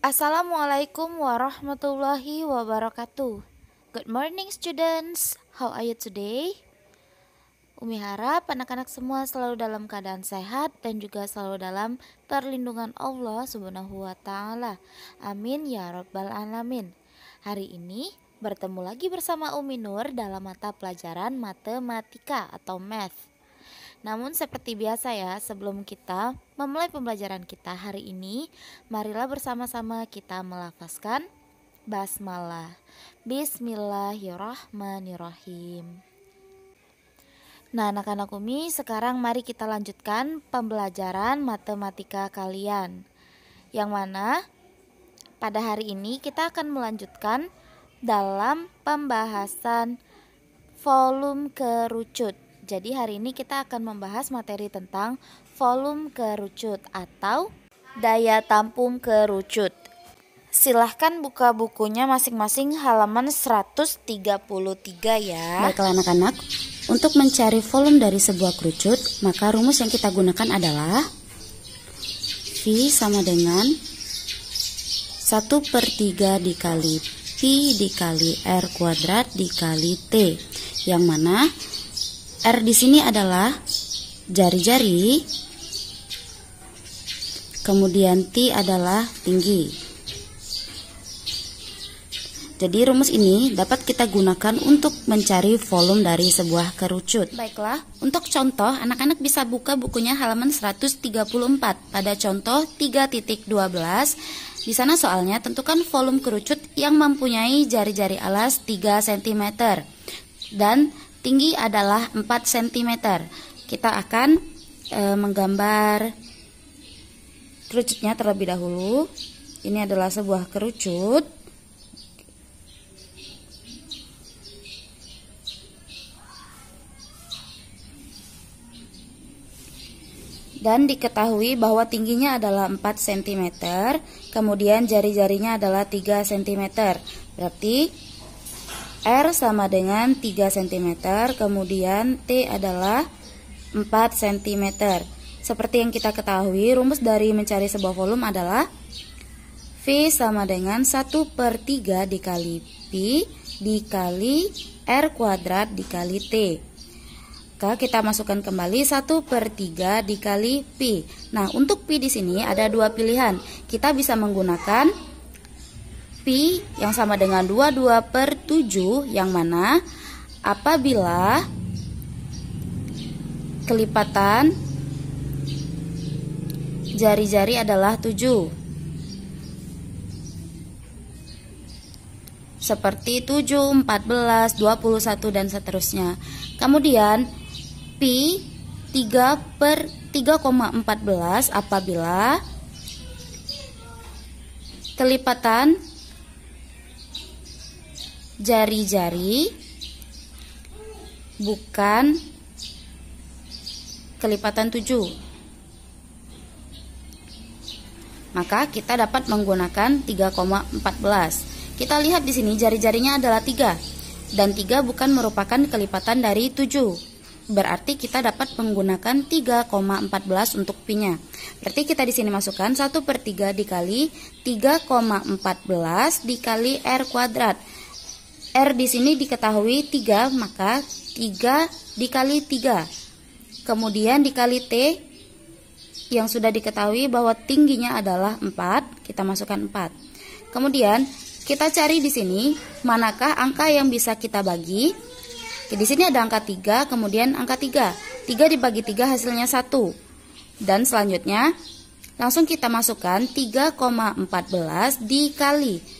Assalamualaikum warahmatullahi wabarakatuh. Good morning students. How are you today? Umi harap anak-anak semua selalu dalam keadaan sehat dan juga selalu dalam perlindungan Allah Subhanahu wa taala. Amin ya rabbal alamin. Hari ini bertemu lagi bersama Umi Nur dalam mata pelajaran matematika atau math. Namun seperti biasa ya, sebelum kita memulai pembelajaran kita hari ini, marilah bersama-sama kita melafazkan basmalah. Bismillahirrahmanirrahim. Nah, anak-anak Umi, sekarang mari kita lanjutkan pembelajaran matematika kalian. Yang mana pada hari ini kita akan melanjutkan dalam pembahasan volume kerucut. Jadi hari ini kita akan membahas materi tentang volume kerucut atau daya tampung kerucut. Silahkan buka bukunya masing-masing halaman 133 ya. Baiklah anak-anak, untuk mencari volume dari sebuah kerucut, maka rumus yang kita gunakan adalah V sama dengan 1 per 3 dikali V dikali R kuadrat dikali T. Yang mana R di sini adalah jari-jari. Kemudian T adalah tinggi. Jadi rumus ini dapat kita gunakan untuk mencari volume dari sebuah kerucut. Baiklah, untuk contoh anak-anak bisa buka bukunya halaman 134 pada contoh 3.12. Di sana soalnya tentukan volume kerucut yang mempunyai jari-jari alas 3 cm dan tinggi adalah 4 cm kita akan e, menggambar kerucutnya terlebih dahulu ini adalah sebuah kerucut dan diketahui bahwa tingginya adalah 4 cm kemudian jari-jarinya adalah 3 cm berarti R sama dengan 3 cm, kemudian T adalah 4 cm. Seperti yang kita ketahui, rumus dari mencari sebuah volume adalah V sama dengan 1 per 3 dikali P dikali R kuadrat dikali T. Maka kita masukkan kembali 1 per 3 dikali P Nah, untuk P di sini ada dua pilihan. Kita bisa menggunakan pi yang sama dengan 22 per 7 yang mana apabila kelipatan jari-jari adalah 7 seperti 7, 14, 21 dan seterusnya kemudian pi 3 per 3,14 apabila kelipatan jari-jari bukan kelipatan 7 maka kita dapat menggunakan 3,14. Kita lihat di sini jari-jarinya adalah 3 dan 3 bukan merupakan kelipatan dari 7. Berarti kita dapat menggunakan 3,14 untuk pinya. Berarti kita di sini masukkan 1 per 3 dikali 3,14 dikali R kuadrat. R di sini diketahui 3, maka 3 dikali 3. Kemudian dikali T yang sudah diketahui bahwa tingginya adalah 4, kita masukkan 4. Kemudian kita cari di sini manakah angka yang bisa kita bagi. Di sini ada angka 3, kemudian angka 3. 3 dibagi 3 hasilnya 1. Dan selanjutnya langsung kita masukkan 3,14 dikali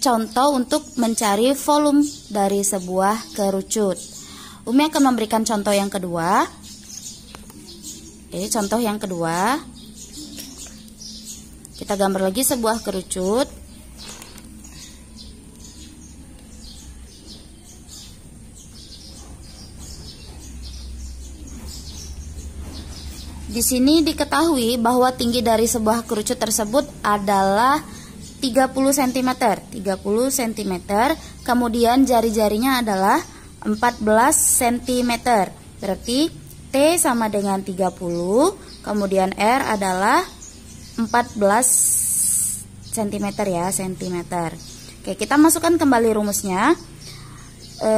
contoh untuk mencari volume dari sebuah kerucut. Umi akan memberikan contoh yang kedua. Ini contoh yang kedua. Kita gambar lagi sebuah kerucut. Di sini diketahui bahwa tinggi dari sebuah kerucut tersebut adalah 30 cm 30 cm kemudian jari-jarinya adalah 14 cm berarti T sama dengan 30 kemudian R adalah 14 cm ya cm Oke kita masukkan kembali rumusnya e,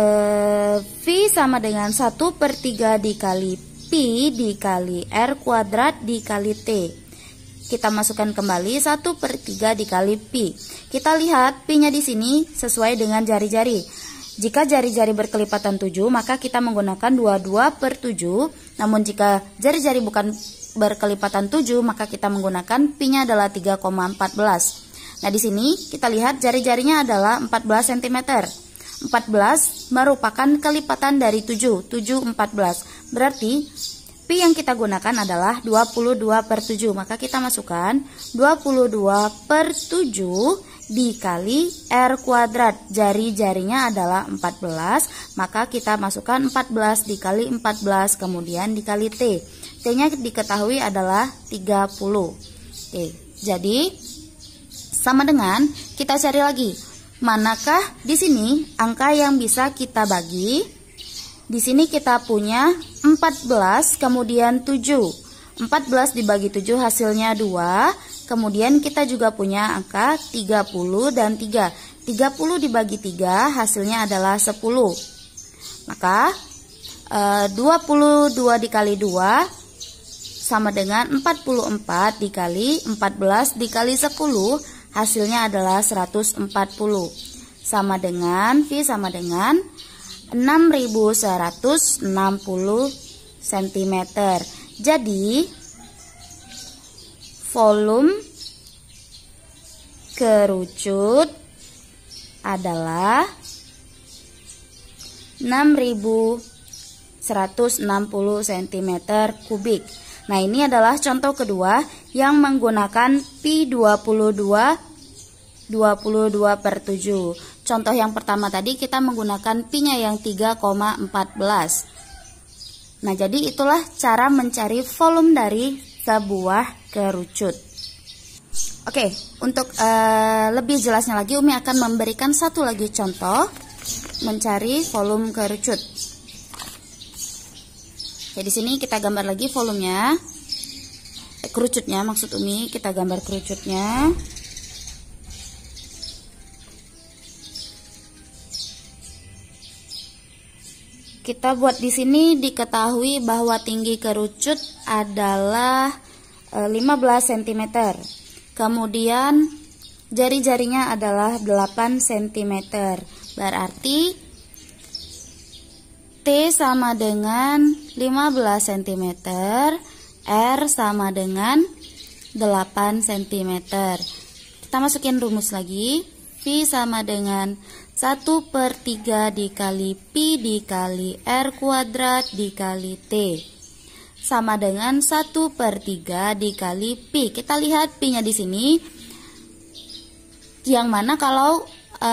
V sama dengan 1 per 3 dikali P dikali R kuadrat dikali T kita masukkan kembali 1 per 3 dikali pi. Kita lihat pi-nya di sini sesuai dengan jari-jari. Jika jari-jari berkelipatan 7, maka kita menggunakan 22 per 7. Namun jika jari-jari bukan berkelipatan 7, maka kita menggunakan pi-nya adalah 3,14. Nah, di sini kita lihat jari-jarinya adalah 14 cm. 14 merupakan kelipatan dari 7, 7, 14. Berarti Pi yang kita gunakan adalah 22 per 7. Maka kita masukkan 22 per 7 dikali R kuadrat. Jari-jarinya adalah 14. Maka kita masukkan 14 dikali 14 kemudian dikali T. T-nya diketahui adalah 30. Oke, jadi sama dengan kita cari lagi. Manakah di sini angka yang bisa kita bagi di sini kita punya 14 kemudian 7. 14 dibagi 7 hasilnya 2. Kemudian kita juga punya angka 30 dan 3. 30 dibagi 3 hasilnya adalah 10. Maka 22 eh, dikali 2 sama dengan 44 dikali 14 dikali 10 hasilnya adalah 140 sama dengan V sama dengan 6160 cm. Jadi volume kerucut adalah 6160 cm kubik. Nah, ini adalah contoh kedua yang menggunakan P22 22 per 7. Contoh yang pertama tadi kita menggunakan pi nya yang 3,14. Nah, jadi itulah cara mencari volume dari sebuah kerucut. Oke, untuk uh, lebih jelasnya lagi Umi akan memberikan satu lagi contoh mencari volume kerucut. Jadi sini kita gambar lagi volumenya. Eh, kerucutnya maksud Umi, kita gambar kerucutnya. kita buat di sini diketahui bahwa tinggi kerucut adalah 15 eh, cm. Kemudian jari-jarinya adalah 8 cm. Berarti T sama dengan 15 cm, R sama dengan 8 cm. Kita masukin rumus lagi. V sama dengan 1 per 3 dikali Pi dikali R kuadrat dikali T sama dengan 1 per 3 dikali Pi. Kita lihat Pi-nya di sini. Yang mana kalau e,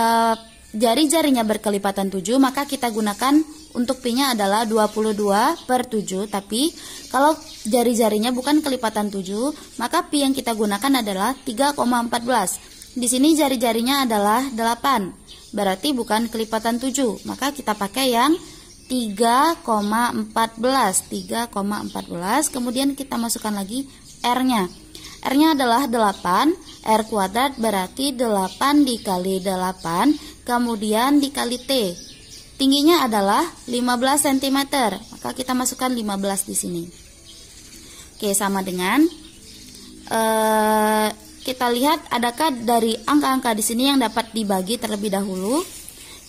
jari-jarinya berkelipatan 7, maka kita gunakan untuk Pi-nya adalah 22 per 7. Tapi kalau jari-jarinya bukan kelipatan 7, maka Pi yang kita gunakan adalah 3,14. Di sini jari-jarinya adalah 8, berarti bukan kelipatan 7. Maka kita pakai yang 3,14. 3,14, kemudian kita masukkan lagi R-nya. R-nya adalah 8, R kuadrat berarti 8 dikali 8, kemudian dikali T. Tingginya adalah 15 cm, maka kita masukkan 15 di sini. Oke, sama dengan... Uh, kita lihat adakah dari angka-angka di sini yang dapat dibagi terlebih dahulu.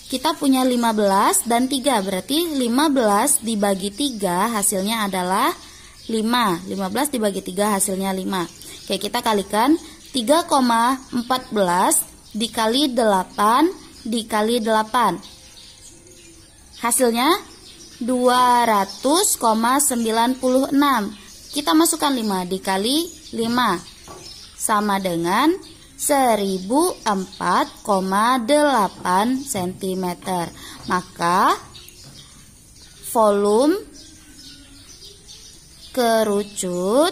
Kita punya 15 dan 3, berarti 15 dibagi 3 hasilnya adalah 5. 15 dibagi 3 hasilnya 5. Oke, kita kalikan 3,14 dikali 8 dikali 8. Hasilnya 200,96. Kita masukkan 5 dikali 5 sama dengan 1004,8 cm. Maka volume kerucut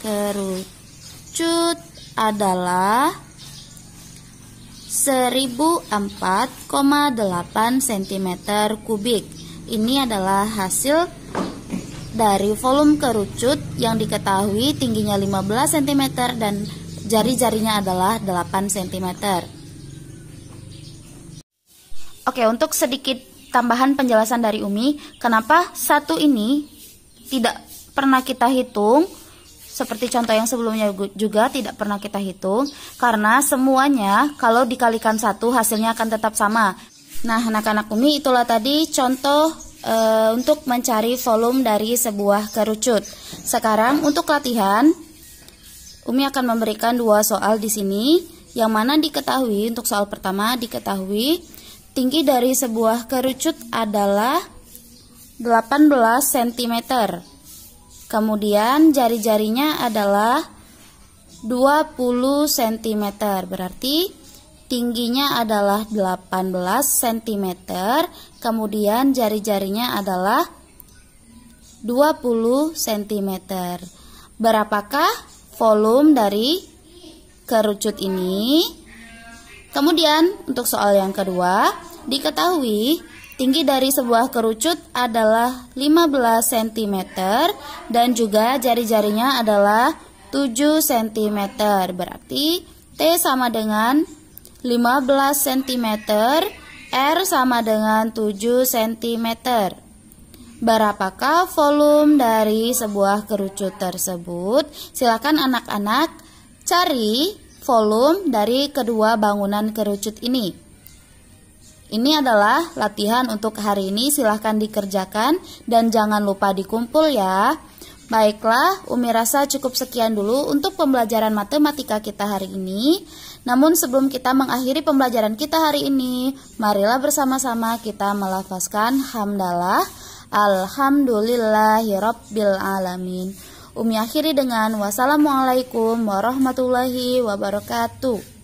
kerucut adalah 1004,8 cm kubik. Ini adalah hasil dari volume kerucut yang diketahui tingginya 15 cm dan jari-jarinya adalah 8 cm. Oke, untuk sedikit tambahan penjelasan dari Umi, kenapa satu ini tidak pernah kita hitung seperti contoh yang sebelumnya juga tidak pernah kita hitung karena semuanya kalau dikalikan satu hasilnya akan tetap sama. Nah, anak-anak Umi itulah tadi contoh e, untuk mencari volume dari sebuah kerucut. Sekarang untuk latihan, Umi akan memberikan dua soal di sini, yang mana diketahui untuk soal pertama diketahui tinggi dari sebuah kerucut adalah 18 cm. Kemudian jari-jarinya adalah 20 cm. Berarti tingginya adalah 18 cm, kemudian jari-jarinya adalah 20 cm. Berapakah volume dari kerucut ini? Kemudian untuk soal yang kedua, diketahui Tinggi dari sebuah kerucut adalah 15 cm dan juga jari-jarinya adalah 7 cm. Berarti T sama dengan 15 cm, R sama dengan 7 cm. Berapakah volume dari sebuah kerucut tersebut? Silakan anak-anak cari volume dari kedua bangunan kerucut ini. Ini adalah latihan untuk hari ini, silahkan dikerjakan dan jangan lupa dikumpul ya. Baiklah, Umi rasa cukup sekian dulu untuk pembelajaran matematika kita hari ini. Namun sebelum kita mengakhiri pembelajaran kita hari ini, marilah bersama-sama kita melafazkan hamdalah alhamdulillahirabbil alamin. Umi akhiri dengan wassalamualaikum warahmatullahi wabarakatuh.